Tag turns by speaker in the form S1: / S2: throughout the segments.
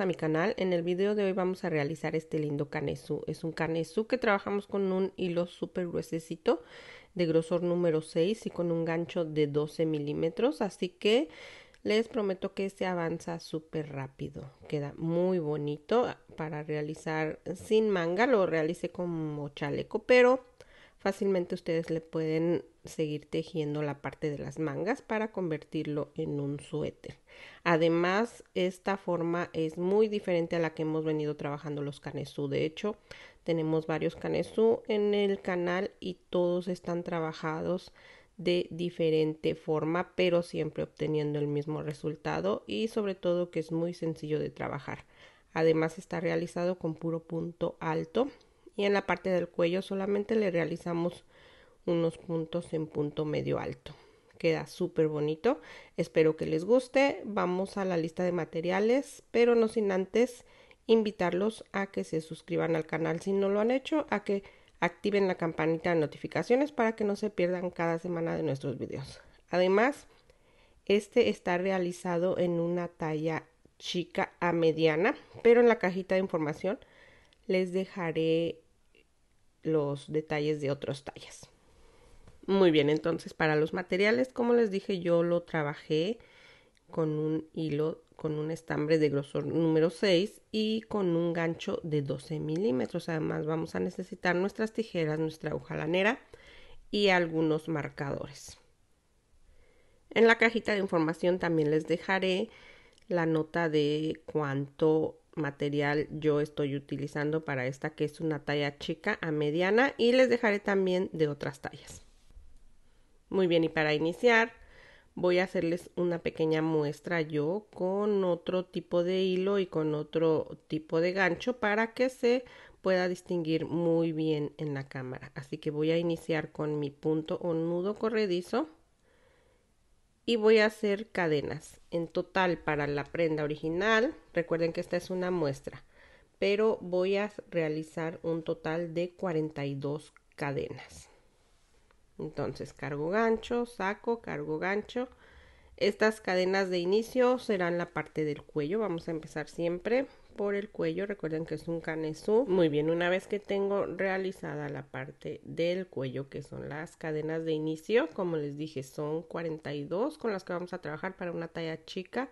S1: a mi canal. En el video de hoy vamos a realizar este lindo canesú. Es un canesú que trabajamos con un hilo súper gruesecito de grosor número 6 y con un gancho de 12 milímetros. Así que les prometo que se este avanza súper rápido. Queda muy bonito para realizar sin manga. Lo realicé como chaleco, pero fácilmente ustedes le pueden seguir tejiendo la parte de las mangas para convertirlo en un suéter. Además, esta forma es muy diferente a la que hemos venido trabajando los canesú. De hecho, tenemos varios canesú en el canal y todos están trabajados de diferente forma, pero siempre obteniendo el mismo resultado y sobre todo que es muy sencillo de trabajar. Además está realizado con puro punto alto y en la parte del cuello solamente le realizamos unos puntos en punto medio alto. Queda súper bonito. Espero que les guste. Vamos a la lista de materiales, pero no sin antes invitarlos a que se suscriban al canal si no lo han hecho, a que activen la campanita de notificaciones para que no se pierdan cada semana de nuestros videos. Además, este está realizado en una talla chica a mediana, pero en la cajita de información les dejaré los detalles de otros tallas. Muy bien, entonces para los materiales, como les dije, yo lo trabajé con un hilo, con un estambre de grosor número 6 y con un gancho de 12 milímetros. Además vamos a necesitar nuestras tijeras, nuestra aguja lanera y algunos marcadores. En la cajita de información también les dejaré la nota de cuánto material yo estoy utilizando para esta que es una talla chica a mediana y les dejaré también de otras tallas. Muy bien, y para iniciar voy a hacerles una pequeña muestra yo con otro tipo de hilo y con otro tipo de gancho para que se pueda distinguir muy bien en la cámara. Así que voy a iniciar con mi punto o nudo corredizo y voy a hacer cadenas en total para la prenda original recuerden que esta es una muestra pero voy a realizar un total de 42 cadenas entonces cargo gancho saco cargo gancho estas cadenas de inicio serán la parte del cuello vamos a empezar siempre por el cuello. Recuerden que es un canesú. Muy bien, una vez que tengo realizada la parte del cuello, que son las cadenas de inicio, como les dije, son 42 con las que vamos a trabajar para una talla chica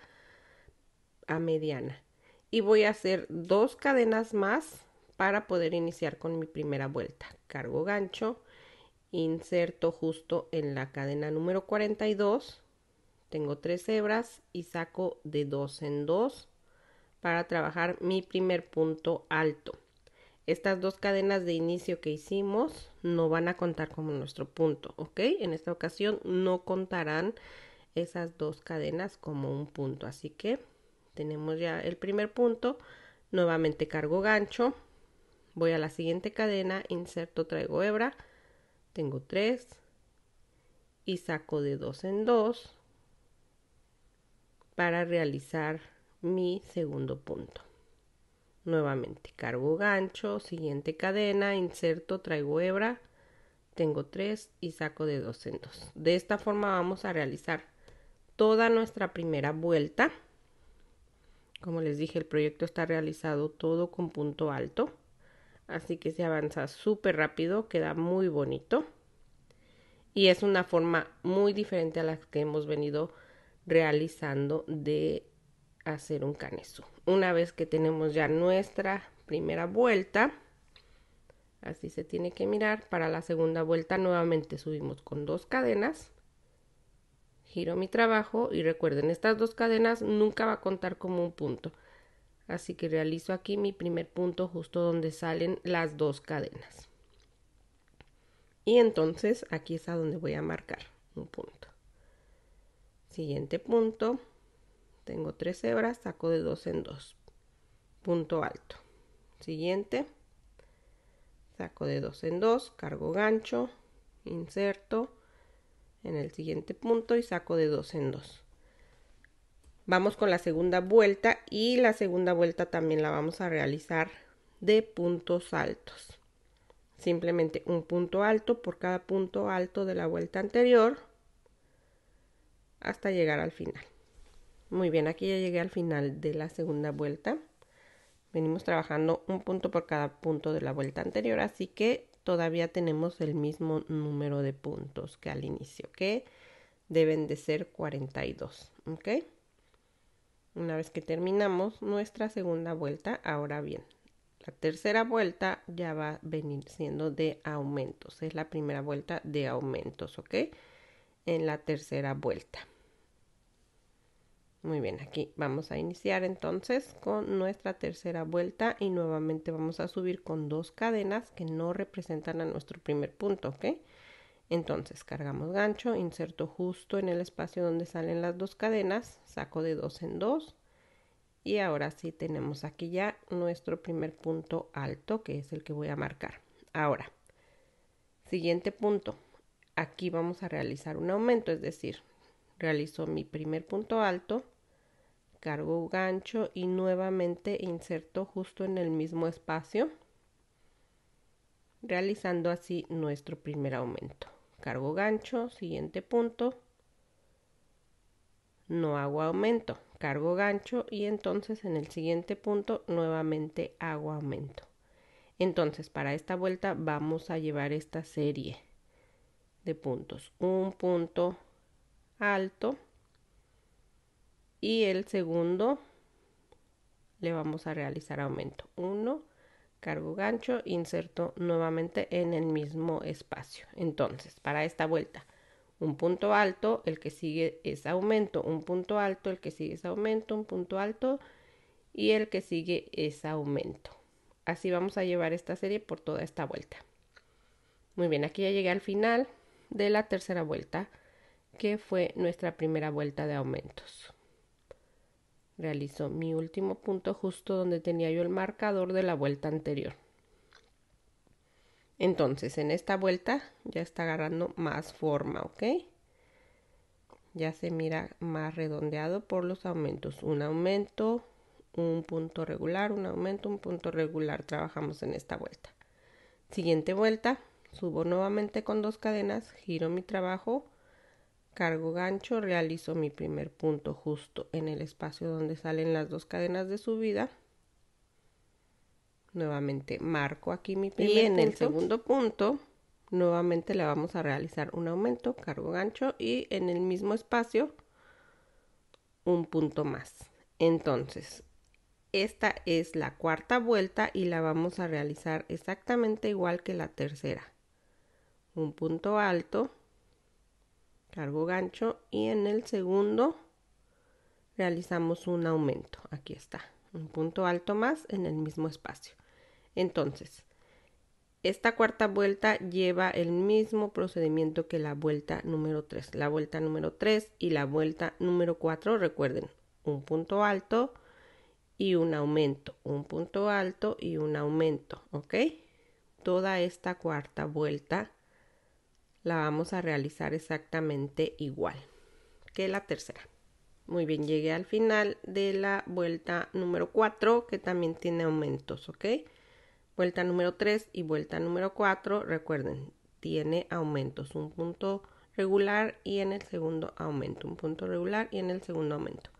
S1: a mediana. Y voy a hacer dos cadenas más para poder iniciar con mi primera vuelta. Cargo gancho, inserto justo en la cadena número 42, tengo tres hebras y saco de dos en dos para trabajar mi primer punto alto. Estas dos cadenas de inicio que hicimos no van a contar como nuestro punto, ¿ok? En esta ocasión no contarán esas dos cadenas como un punto. Así que tenemos ya el primer punto. Nuevamente cargo gancho. Voy a la siguiente cadena, inserto, traigo hebra. Tengo 3 y saco de dos en dos para realizar mi segundo punto. Nuevamente, cargo gancho, siguiente cadena, inserto, traigo hebra, tengo tres y saco de dos en dos. De esta forma vamos a realizar toda nuestra primera vuelta. Como les dije, el proyecto está realizado todo con punto alto, así que se avanza súper rápido, queda muy bonito y es una forma muy diferente a la que hemos venido realizando de hacer un caneso Una vez que tenemos ya nuestra primera vuelta, así se tiene que mirar. Para la segunda vuelta nuevamente subimos con dos cadenas. Giro mi trabajo y recuerden, estas dos cadenas nunca va a contar como un punto. Así que realizo aquí mi primer punto justo donde salen las dos cadenas. Y entonces aquí es a donde voy a marcar un punto. Siguiente punto, tengo tres hebras, saco de dos en dos. Punto alto. Siguiente. Saco de dos en dos, cargo gancho, inserto en el siguiente punto y saco de dos en dos. Vamos con la segunda vuelta y la segunda vuelta también la vamos a realizar de puntos altos. Simplemente un punto alto por cada punto alto de la vuelta anterior hasta llegar al final. Muy bien, aquí ya llegué al final de la segunda vuelta. Venimos trabajando un punto por cada punto de la vuelta anterior, así que todavía tenemos el mismo número de puntos que al inicio, que deben de ser 42, ¿ok? Una vez que terminamos nuestra segunda vuelta, ahora bien, la tercera vuelta ya va a venir siendo de aumentos. Es la primera vuelta de aumentos, ¿ok? En la tercera vuelta. Muy bien, aquí vamos a iniciar entonces con nuestra tercera vuelta y nuevamente vamos a subir con dos cadenas que no representan a nuestro primer punto, ¿ok? Entonces cargamos gancho, inserto justo en el espacio donde salen las dos cadenas, saco de dos en dos y ahora sí tenemos aquí ya nuestro primer punto alto que es el que voy a marcar. Ahora, siguiente punto, aquí vamos a realizar un aumento, es decir, realizo mi primer punto alto, cargo gancho y nuevamente inserto justo en el mismo espacio, realizando así nuestro primer aumento. Cargo gancho, siguiente punto, no hago aumento, cargo gancho y entonces en el siguiente punto nuevamente hago aumento. Entonces para esta vuelta vamos a llevar esta serie de puntos. Un punto alto, y el segundo le vamos a realizar aumento 1 cargo gancho inserto nuevamente en el mismo espacio entonces para esta vuelta un punto alto el que sigue es aumento un punto alto el que sigue es aumento un punto alto y el que sigue es aumento así vamos a llevar esta serie por toda esta vuelta muy bien aquí ya llegué al final de la tercera vuelta que fue nuestra primera vuelta de aumentos Realizó mi último punto justo donde tenía yo el marcador de la vuelta anterior. Entonces, en esta vuelta ya está agarrando más forma, ¿ok? Ya se mira más redondeado por los aumentos. Un aumento, un punto regular, un aumento, un punto regular. Trabajamos en esta vuelta. Siguiente vuelta, subo nuevamente con dos cadenas, giro mi trabajo Cargo gancho, realizo mi primer punto justo en el espacio donde salen las dos cadenas de subida. Nuevamente marco aquí mi primer punto. Y en el segundo punto, nuevamente le vamos a realizar un aumento, cargo gancho y en el mismo espacio un punto más. Entonces, esta es la cuarta vuelta y la vamos a realizar exactamente igual que la tercera. Un punto alto Cargo gancho y en el segundo realizamos un aumento. Aquí está, un punto alto más en el mismo espacio. Entonces, esta cuarta vuelta lleva el mismo procedimiento que la vuelta número 3. La vuelta número 3 y la vuelta número 4, recuerden, un punto alto y un aumento, un punto alto y un aumento, ¿ok? Toda esta cuarta vuelta la vamos a realizar exactamente igual que la tercera. Muy bien, llegué al final de la vuelta número 4 que también tiene aumentos, ¿ok? Vuelta número 3 y vuelta número 4, recuerden, tiene aumentos, un punto regular y en el segundo aumento, un punto regular y en el segundo aumento.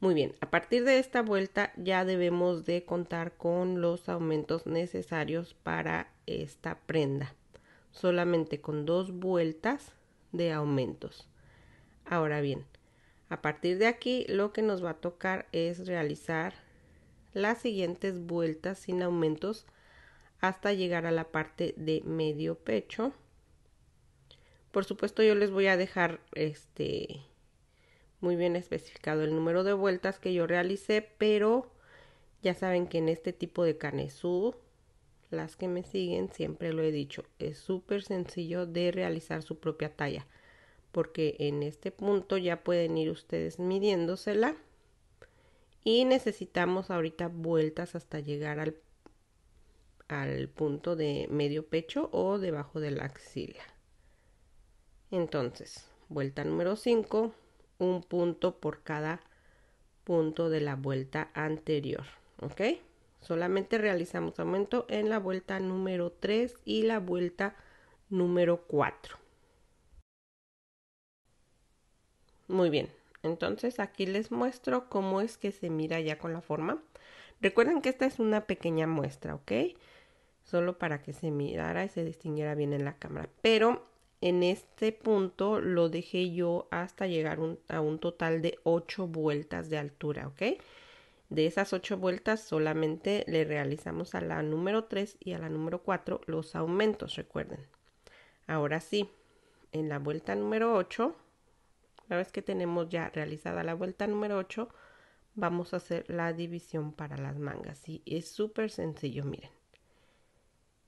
S1: Muy bien, a partir de esta vuelta ya debemos de contar con los aumentos necesarios para esta prenda solamente con dos vueltas de aumentos. Ahora bien, a partir de aquí lo que nos va a tocar es realizar las siguientes vueltas sin aumentos hasta llegar a la parte de medio pecho. Por supuesto yo les voy a dejar este muy bien especificado el número de vueltas que yo realicé, pero ya saben que en este tipo de canesú las que me siguen siempre lo he dicho, es súper sencillo de realizar su propia talla, porque en este punto ya pueden ir ustedes midiéndosela y necesitamos ahorita vueltas hasta llegar al, al punto de medio pecho o debajo de la axila. Entonces, vuelta número 5, un punto por cada punto de la vuelta anterior, ¿ok? Solamente realizamos aumento en la vuelta número 3 y la vuelta número 4. Muy bien, entonces aquí les muestro cómo es que se mira ya con la forma. Recuerden que esta es una pequeña muestra, ¿ok? Solo para que se mirara y se distinguiera bien en la cámara. Pero en este punto lo dejé yo hasta llegar a un total de 8 vueltas de altura, ¿ok? De esas ocho vueltas solamente le realizamos a la número 3 y a la número 4 los aumentos, recuerden. Ahora sí, en la vuelta número 8, una vez que tenemos ya realizada la vuelta número 8, vamos a hacer la división para las mangas. Y es súper sencillo, miren.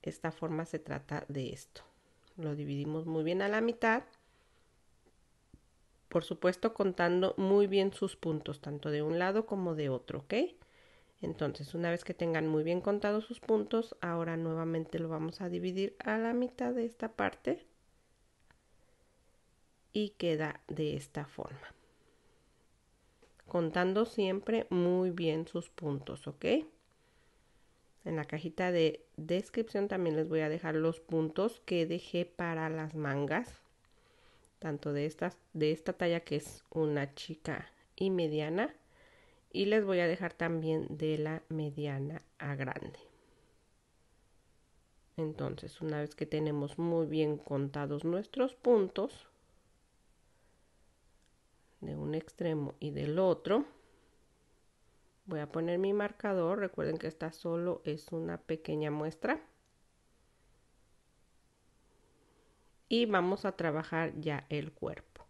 S1: Esta forma se trata de esto. Lo dividimos muy bien a la mitad por supuesto contando muy bien sus puntos, tanto de un lado como de otro, ¿ok? Entonces, una vez que tengan muy bien contados sus puntos, ahora nuevamente lo vamos a dividir a la mitad de esta parte y queda de esta forma. Contando siempre muy bien sus puntos, ¿ok? En la cajita de descripción también les voy a dejar los puntos que dejé para las mangas tanto de, estas, de esta talla que es una chica y mediana y les voy a dejar también de la mediana a grande. Entonces, una vez que tenemos muy bien contados nuestros puntos de un extremo y del otro, voy a poner mi marcador. Recuerden que esta solo es una pequeña muestra. y vamos a trabajar ya el cuerpo.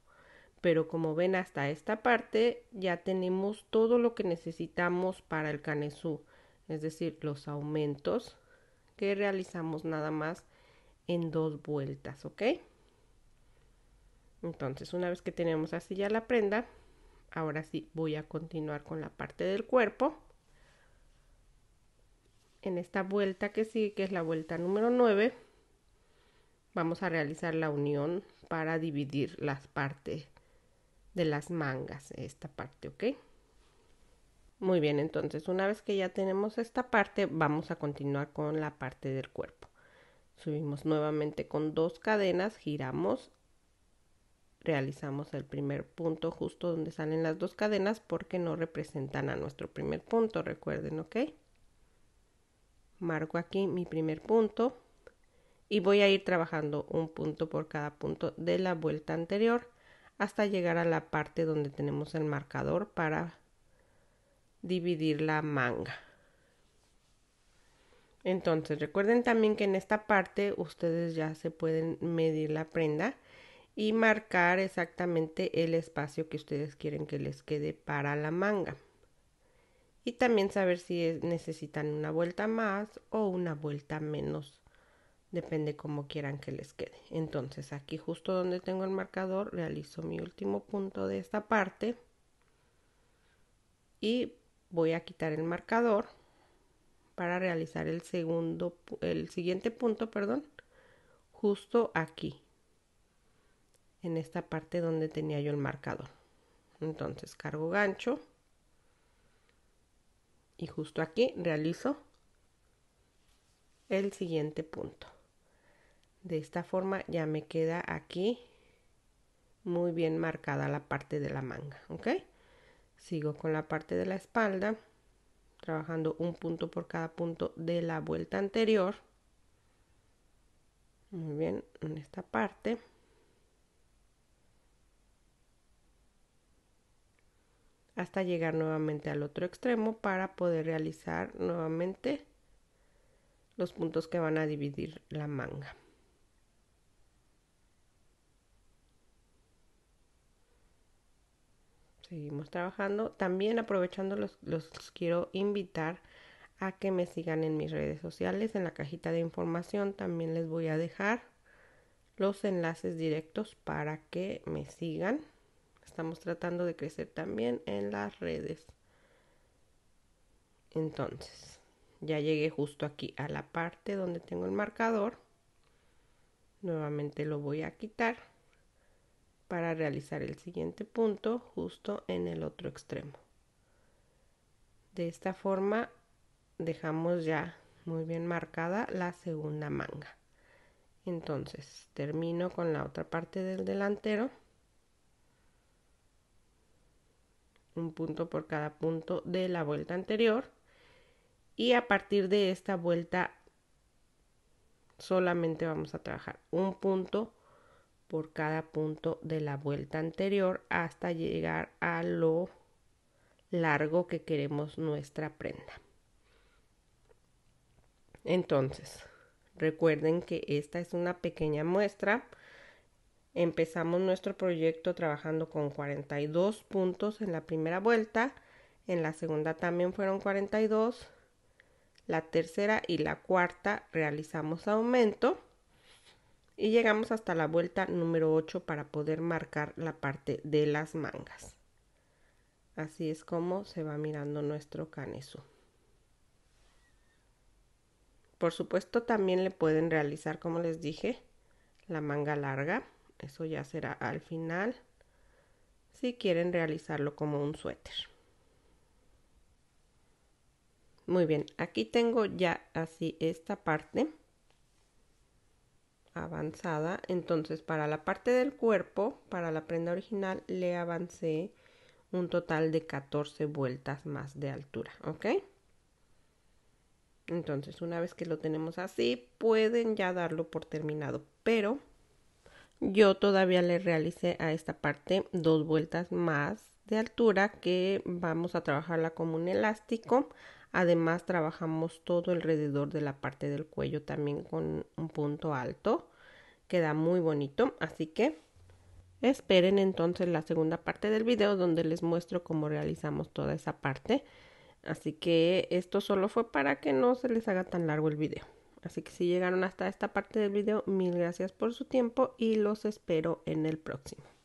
S1: Pero como ven hasta esta parte ya tenemos todo lo que necesitamos para el canesú, es decir, los aumentos que realizamos nada más en dos vueltas, ¿ok? Entonces, una vez que tenemos así ya la prenda, ahora sí voy a continuar con la parte del cuerpo. En esta vuelta que sigue, que es la vuelta número 9, Vamos a realizar la unión para dividir las partes de las mangas, esta parte, ¿ok? Muy bien, entonces una vez que ya tenemos esta parte, vamos a continuar con la parte del cuerpo. Subimos nuevamente con dos cadenas, giramos, realizamos el primer punto justo donde salen las dos cadenas porque no representan a nuestro primer punto, recuerden, ¿ok? Marco aquí mi primer punto, y voy a ir trabajando un punto por cada punto de la vuelta anterior hasta llegar a la parte donde tenemos el marcador para dividir la manga. Entonces recuerden también que en esta parte ustedes ya se pueden medir la prenda y marcar exactamente el espacio que ustedes quieren que les quede para la manga. Y también saber si necesitan una vuelta más o una vuelta menos Depende cómo quieran que les quede. Entonces aquí justo donde tengo el marcador realizo mi último punto de esta parte. Y voy a quitar el marcador para realizar el segundo el siguiente punto, perdón, justo aquí. En esta parte donde tenía yo el marcador. Entonces cargo gancho y justo aquí realizo el siguiente punto. De esta forma ya me queda aquí muy bien marcada la parte de la manga, ¿ok? Sigo con la parte de la espalda, trabajando un punto por cada punto de la vuelta anterior. Muy bien, en esta parte. Hasta llegar nuevamente al otro extremo para poder realizar nuevamente los puntos que van a dividir la manga. seguimos trabajando. También aprovechando los, los quiero invitar a que me sigan en mis redes sociales. En la cajita de información también les voy a dejar los enlaces directos para que me sigan. Estamos tratando de crecer también en las redes. Entonces, ya llegué justo aquí a la parte donde tengo el marcador. Nuevamente lo voy a quitar para realizar el siguiente punto justo en el otro extremo. De esta forma dejamos ya muy bien marcada la segunda manga. Entonces termino con la otra parte del delantero. Un punto por cada punto de la vuelta anterior. Y a partir de esta vuelta solamente vamos a trabajar un punto por cada punto de la vuelta anterior hasta llegar a lo largo que queremos nuestra prenda. Entonces, recuerden que esta es una pequeña muestra. Empezamos nuestro proyecto trabajando con 42 puntos en la primera vuelta, en la segunda también fueron 42, la tercera y la cuarta realizamos aumento y llegamos hasta la vuelta número 8 para poder marcar la parte de las mangas. Así es como se va mirando nuestro canesú. Por supuesto también le pueden realizar, como les dije, la manga larga. Eso ya será al final si quieren realizarlo como un suéter. Muy bien, aquí tengo ya así esta parte avanzada. Entonces, para la parte del cuerpo, para la prenda original, le avancé un total de 14 vueltas más de altura, ¿ok? Entonces, una vez que lo tenemos así, pueden ya darlo por terminado, pero yo todavía le realicé a esta parte dos vueltas más de altura que vamos a trabajarla como un elástico Además trabajamos todo alrededor de la parte del cuello también con un punto alto. Queda muy bonito, así que esperen entonces la segunda parte del video donde les muestro cómo realizamos toda esa parte. Así que esto solo fue para que no se les haga tan largo el video. Así que si llegaron hasta esta parte del video, mil gracias por su tiempo y los espero en el próximo.